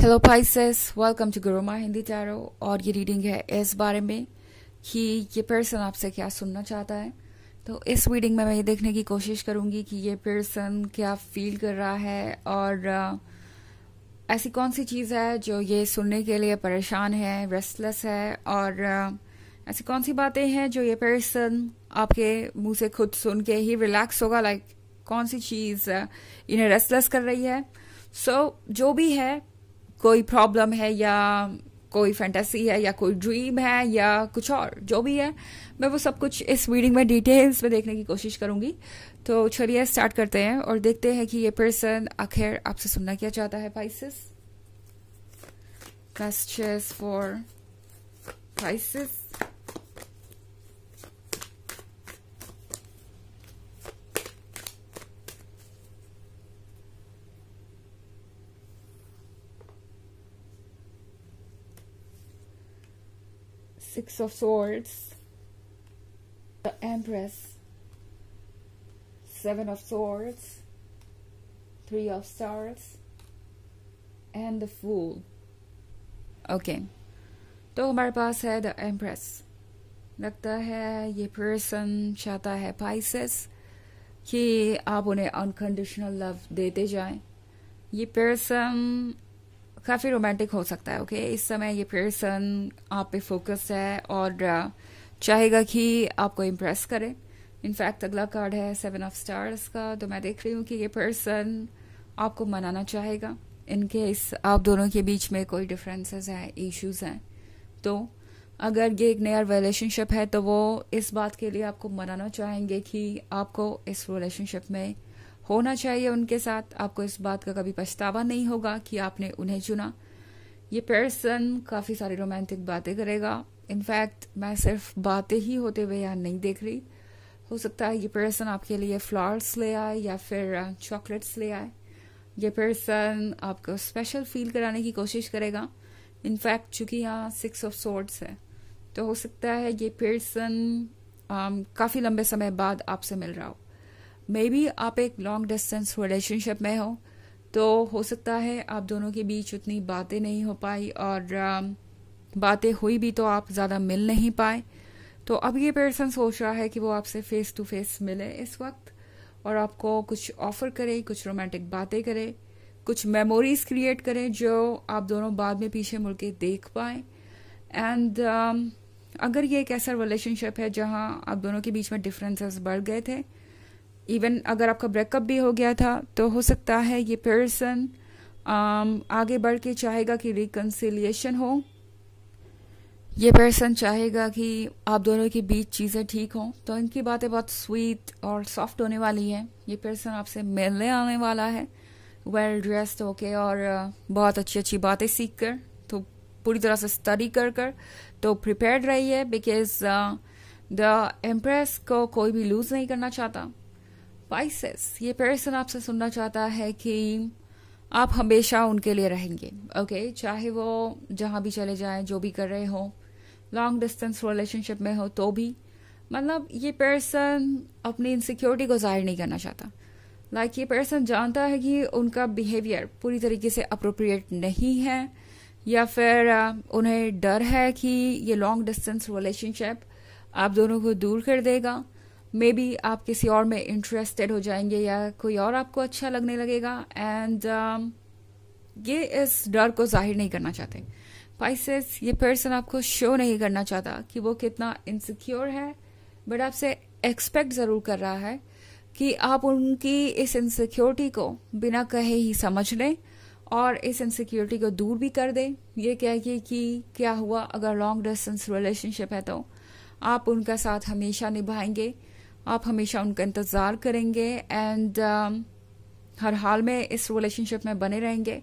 Hello Pisces welcome to Guruma Hindi tarot और ये reading है इस बारे में कि ये पर्सन आपसे क्या सुनना चाहता है तो इस रीडिंग में मैं ये देखने की कोशिश करूंगी कि ये पर्सन क्या फील कर रहा है और ऐसी कौन सी चीज़ है जो ये सुनने के लिए परेशान है रेस्टलेस है और ऐसी कौन सी बातें हैं जो ये पर्सन आपके मुंह से खुद सुन के ही रिलैक्स होगा लाइक कौन सी चीज़ इन्हें रेस्टलेस कर रही है सो so, जो भी है कोई प्रॉब्लम है या कोई फैंटेसी है या कोई ड्रीम है या कुछ और जो भी है मैं वो सब कुछ इस रीडिंग में डिटेल्स में देखने की कोशिश करूंगी तो चलिए स्टार्ट करते हैं और देखते हैं कि ये पर्सन आखिर आपसे सुनना क्या चाहता है Pisces messages for Pisces Six of Swords, the Empress, Seven of Swords, Three of Stars, and the Fool. Okay okay. तो हमारे पास है द एम्प्रेस लगता है ये पर्सन चाहता है पाइसेस कि आप उन्हें अनकंडीशनल लव देते जाएं ये पर्सन काफ़ी रोमांटिक हो सकता है ओके okay? इस समय ये पर्सन आप पे फोकस है और uh, चाहेगा कि आपको इम्प्रेस करे इनफैक्ट अगला कार्ड है सेवन ऑफ स्टार्स का तो मैं देख रही हूँ कि ये पर्सन आपको मनाना चाहेगा इन केस आप दोनों के बीच में कोई डिफरेंसेस हैं इश्यूज हैं तो अगर ये एक नया रिलेशनशिप है तो वो इस बात के लिए आपको मनाना चाहेंगे कि आपको इस रिलेशनशिप में होना चाहिए उनके साथ आपको इस बात का कभी पछतावा नहीं होगा कि आपने उन्हें चुना ये पर्सन काफ़ी सारी रोमांटिक बातें करेगा इनफैक्ट मैं सिर्फ बातें ही होते हुए यहां नहीं देख रही हो सकता है ये पर्सन आपके लिए फ्लावर्स ले आए या फिर चॉकलेट्स uh, ले आए ये पर्सन आपको स्पेशल फील कराने की कोशिश करेगा इनफैक्ट चूंकि यहाँ सिक्स ऑफ सोर्ट्स है तो हो सकता है ये पर्सन um, काफ़ी लंबे समय बाद आपसे मिल रहा हो मे बी आप एक लॉन्ग डिस्टेंस रिलेशनशिप में हो तो हो सकता है आप दोनों के बीच उतनी बातें नहीं हो पाई और um, बातें हुई भी तो आप ज़्यादा मिल नहीं पाए तो अब ये पर्सन सोच रहा है कि वो आपसे फ़ेस टू फेस मिले इस वक्त और आपको कुछ ऑफ़र करे कुछ रोमांटिक बातें करे कुछ मेमोरीज क्रिएट करें जो आप दोनों बाद में पीछे मुड़ के देख पाए एंड um, अगर ये एक ऐसा रिलेशनशिप है जहाँ आप दोनों के बीच में डिफरेंसेस बढ़ गए थे इवन अगर आपका ब्रेकअप भी हो गया था तो हो सकता है ये पर्सन um, आगे बढ़ के चाहेगा कि रिकन्सिलिएशन हो ये पर्सन चाहेगा कि आप दोनों के बीच चीज़ें ठीक हों तो इनकी बातें बहुत स्वीट और सॉफ्ट होने वाली हैं ये पर्सन आपसे मिलने आने वाला है वेल ड्रेस्ड होके और uh, बहुत अच्छी अच्छी बातें सीख कर तो पूरी तरह से स्टडी कर कर तो प्रिपेयर्ड रहिए बिकॉज द एम्प्रेस को कोई भी लूज़ नहीं करना चाहता स्पाइसेस ये पर्सन आपसे सुनना चाहता है कि आप हमेशा उनके लिए रहेंगे ओके okay? चाहे वो जहाँ भी चले जाएं जो भी कर रहे हो लॉन्ग डिस्टेंस रिलेशनशिप में हो तो भी मतलब ये पर्सन अपनी इनसिक्योरिटी को जाहिर नहीं करना चाहता लाइक like, ये पर्सन जानता है कि उनका बिहेवियर पूरी तरीके से अप्रोप्रिएट नहीं है या फिर uh, उन्हें डर है कि ये लॉन्ग डिस्टेंस रिलेशनशिप आप दोनों को दूर कर देगा मे बी आप किसी और में इंटरेस्टेड हो जाएंगे या कोई और आपको अच्छा लगने लगेगा एंड um, ये इस डर को जाहिर नहीं करना चाहते पाइसेस ये पर्सन आपको शो नहीं करना चाहता कि वो कितना इनसिक्योर है बट आपसे एक्सपेक्ट ज़रूर कर रहा है कि आप उनकी इस इनसिक्योरिटी को बिना कहे ही समझ लें और इस इनसिक्योरिटी को दूर भी कर दें ये कह के कि क्या हुआ अगर लॉन्ग डिस्टेंस रिलेशनशिप है तो आप उनका साथ हमेशा निभाएंगे आप हमेशा उनका इंतज़ार करेंगे एंड uh, um, हर हाल में इस रिलेशनशिप में बने रहेंगे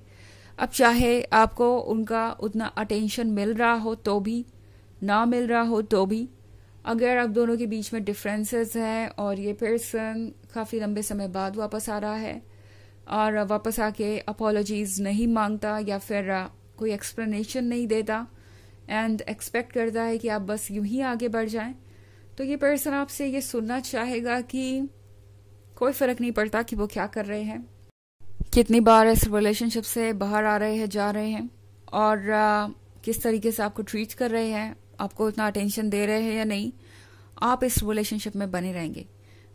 अब चाहे आपको उनका उतना अटेंशन मिल रहा हो तो भी ना मिल रहा हो तो भी अगर आप दोनों के बीच में डिफरेंसेस हैं और ये पर्सन काफ़ी लंबे समय बाद वापस आ रहा है और वापस आके अपोलोजीज नहीं मांगता या फिर uh, कोई एक्सप्लेनेशन नहीं देता एंड एक्सपेक्ट करता है कि आप बस यूं ही आगे बढ़ जाएं तो ये पर्सन आपसे ये सुनना चाहेगा कि कोई फर्क नहीं पड़ता कि वो क्या कर रहे हैं कितनी बार इस रिलेशनशिप से बाहर आ रहे हैं जा रहे हैं और आ, किस तरीके से आपको ट्रीट कर रहे हैं आपको इतना अटेंशन दे रहे हैं या नहीं आप इस रिलेशनशिप में बने रहेंगे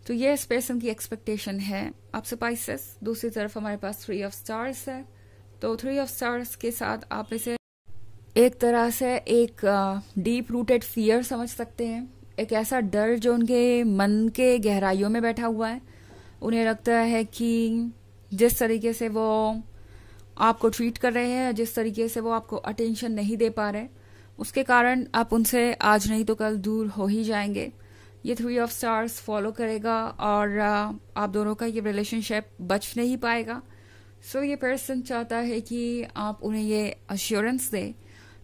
तो ये इस पर्सन की एक्सपेक्टेशन है आपसे पाइसेस दूसरी तरफ हमारे पास थ्री ऑफ स्टार्स है तो थ्री ऑफ स्टार्स के साथ आप इसे एक तरह से एक डीप रूटेड फियर समझ सकते हैं एक ऐसा डर जो उनके मन के गहराइयों में बैठा हुआ है उन्हें लगता है कि जिस तरीके से वो आपको ट्रीट कर रहे हैं जिस तरीके से वो आपको अटेंशन नहीं दे पा रहे उसके कारण आप उनसे आज नहीं तो कल दूर हो ही जाएंगे ये थ्री ऑफ स्टार्स फॉलो करेगा और uh, आप दोनों का ये रिलेशनशिप बच नहीं पाएगा सो so, ये पर्सन चाहता है कि आप उन्हें ये अश्योरेंस दें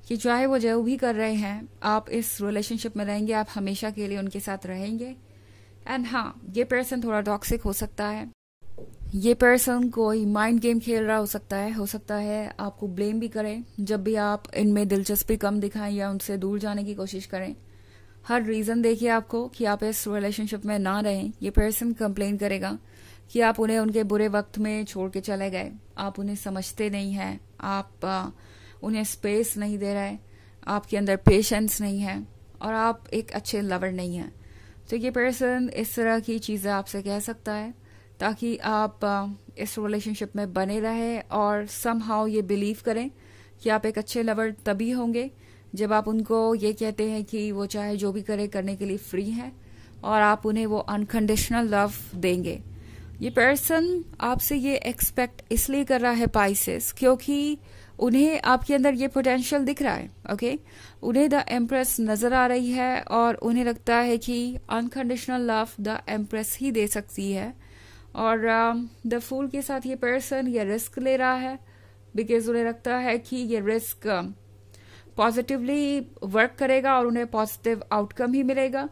कि चाहे वो जो भी कर रहे हैं आप इस रिलेशनशिप में रहेंगे आप हमेशा के लिए उनके साथ रहेंगे एंड हाँ ये पर्सन थोड़ा टॉक्सिक हो सकता है ये पर्सन कोई माइंड गेम खेल रहा हो सकता है हो सकता है आपको ब्लेम भी करें जब भी आप इनमें दिलचस्पी कम दिखाएं या उनसे दूर जाने की कोशिश करें हर रीज़न देखिए आपको कि आप इस रिलेशनशिप में ना रहें ये पर्सन कंप्लेन करेगा कि आप उन्हें उनके बुरे वक्त में छोड़ के चले गए आप उन्हें समझते नहीं हैं आप उन्हें स्पेस नहीं दे रहे आपके अंदर पेशेंस नहीं है और आप एक अच्छे लवर नहीं हैं तो ये पर्सन इस तरह की चीज़ें आपसे कह सकता है ताकि आप इस रिलेशनशिप में बने रहें और सम हाउ ये बिलीव करें कि आप एक अच्छे लवर तभी होंगे जब आप उनको ये कहते हैं कि वो चाहे जो भी करे करने के लिए फ्री हैं और आप उन्हें वो अनकंडीशनल लव देंगे ये पर्सन आपसे ये एक्सपेक्ट इसलिए कर रहा है पाइसिस क्योंकि उन्हें आपके अंदर ये पोटेंशियल दिख रहा है ओके okay? उन्हें द एम्प्रेस नजर आ रही है और उन्हें लगता है कि अनकंडीशनल लव द एम्प्रेस ही दे सकती है और द um, फूल के साथ ये पर्सन ये रिस्क ले रहा है बिकॉज उन्हें लगता है कि ये रिस्क पॉजिटिवली वर्क करेगा और उन्हें पॉजिटिव आउटकम ही मिलेगा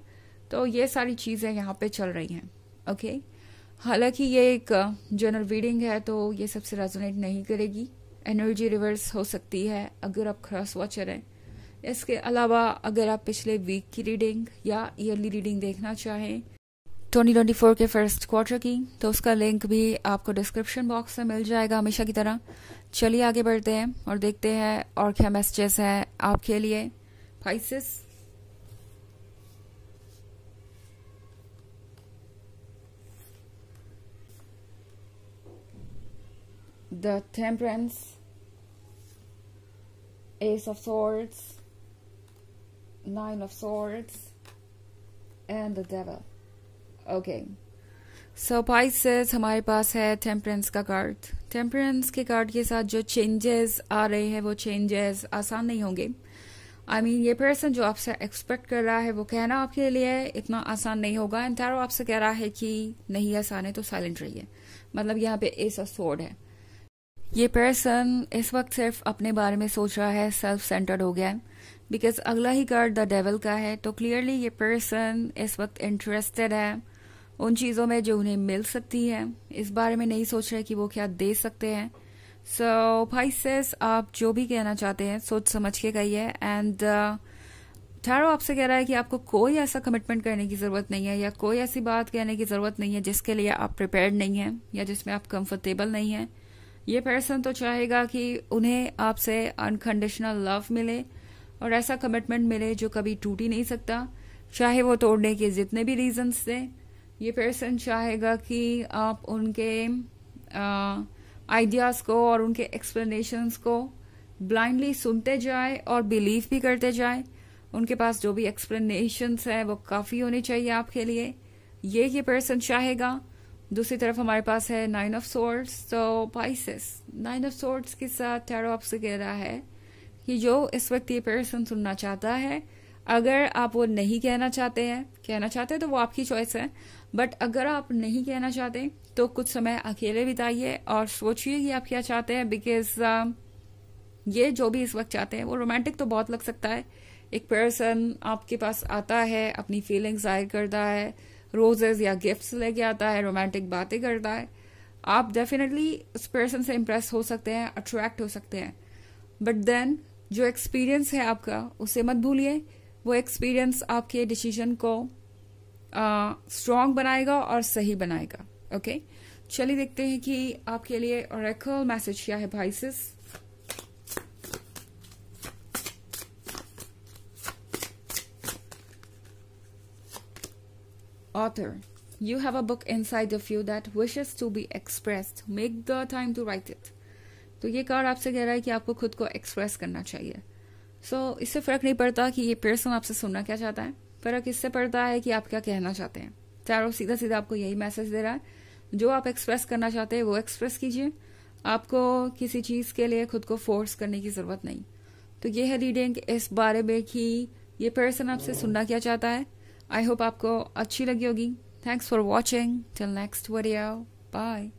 तो ये सारी चीज़ें यहाँ पे चल रही हैं ओके okay? हालांकि ये एक जनरल uh, रीडिंग है तो ये सबसे रेजोनेट नहीं करेगी एनर्जी रिवर्स हो सकती है अगर आप क्रॉस वॉचर हैं इसके अलावा अगर आप पिछले वीक की रीडिंग या ईयरली रीडिंग देखना चाहें ट्वेंटी ट्वेंटी फोर के फर्स्ट क्वार्टर की तो उसका लिंक भी आपको डिस्क्रिप्शन बॉक्स में मिल जाएगा हमेशा की तरह चलिए आगे बढ़ते हैं और देखते हैं और क्या मैसेजेस हैं आपके लिए Pisces the temperance ace of swords nine of swords and the devil okay so Pisces हमारे पास है टेम्परेंस का कार्ड टेम्परेंस के कार्ड के साथ जो चेंजेस आ रहे हैं वो चेंजेस आसान नहीं होंगे आई मीन ये पर्सन जो आपसे एक्सपेक्ट कर रहा है वो कहना आपके लिए इतना आसान नहीं होगा एंड तारो आपसे कह रहा है कि नहीं आसान है तो साइलेंट रहिए मतलब यहाँ पे एस ऑफ सोर्ड है ये पर्सन इस वक्त सिर्फ अपने बारे में सोच रहा है सेल्फ सेंटर्ड हो गया है बिकॉज अगला ही कार्ड द डेवल का है तो क्लियरली ये पर्सन इस वक्त इंटरेस्टेड है उन चीज़ों में जो उन्हें मिल सकती है इस बारे में नहीं सोच रहे कि वो क्या दे सकते हैं सो so, भाई सेस आप जो भी कहना चाहते हैं सोच समझ के कहिए एंड ठहरो uh, आपसे कह रहा है कि आपको कोई ऐसा कमिटमेंट करने की ज़रूरत नहीं है या कोई ऐसी बात कहने की ज़रूरत नहीं है जिसके लिए आप प्रिपेयर्ड नहीं है या जिसमें आप कंफर्टेबल नहीं है ये पर्सन तो चाहेगा कि उन्हें आपसे अनकंडीशनल लव मिले और ऐसा कमिटमेंट मिले जो कभी टूट ही नहीं सकता चाहे वो तोड़ने के जितने भी रीजंस थे ये पर्सन चाहेगा कि आप उनके आइडियाज़ को और उनके एक्सप्लेनेशंस को ब्लाइंडली सुनते जाए और बिलीव भी करते जाए उनके पास जो भी एक्सप्लेनेशंस है वो काफ़ी होने चाहिए आपके लिए ये ये पर्सन चाहेगा दूसरी तरफ हमारे पास है नाइन ऑफ सोर्ट्स तो पाइसिस नाइन ऑफ सोर्ट्स के साथ टैरो आपसे कह रहा है कि जो इस वक्त ये पर्सन सुनना चाहता है अगर आप वो नहीं कहना चाहते हैं कहना चाहते हैं तो वो आपकी चॉइस है बट अगर आप नहीं कहना चाहते तो कुछ समय अकेले बिताइए और सोचिए कि आप क्या चाहते हैं बिकॉज um, ये जो भी इस वक्त चाहते हैं वो रोमांटिक तो बहुत लग सकता है एक पर्सन आपके पास आता है अपनी फीलिंग जाहिर करता है रोजेज या गिफ्ट्स लेके आता है रोमांटिक बातें करता है आप डेफिनेटली उस पर्सन से इम्प्रेस हो सकते हैं अट्रैक्ट हो सकते हैं बट देन जो एक्सपीरियंस है आपका उसे मत भूलिए वो एक्सपीरियंस आपके डिसीजन को स्ट्रांग uh, बनाएगा और सही बनाएगा ओके okay? चलिए देखते हैं कि आपके लिए और मैसेज क्या है भाईसिस Author, you have a book inside of you that wishes to be expressed. Make the time to write it. तो ये कार्ड आपसे कह रहा है कि आपको खुद को एक्सप्रेस करना चाहिए सो so, इससे फ़र्क नहीं पड़ता कि ये पर्सन आपसे सुनना क्या चाहता है फ़र्क इससे पड़ता है कि आप क्या कहना चाहते हैं चारों सीधा सीधा आपको यही मैसेज दे रहा है जो आप एक्सप्रेस करना चाहते हैं वो एक्सप्रेस कीजिए आपको किसी चीज़ के लिए खुद को फोर्स करने की ज़रूरत नहीं तो ये है रीडिंग इस बारे में कि ये पर्सन आपसे सुनना क्या चाहता है आई होप आपको अच्छी लगी होगी thanks for watching till next video bye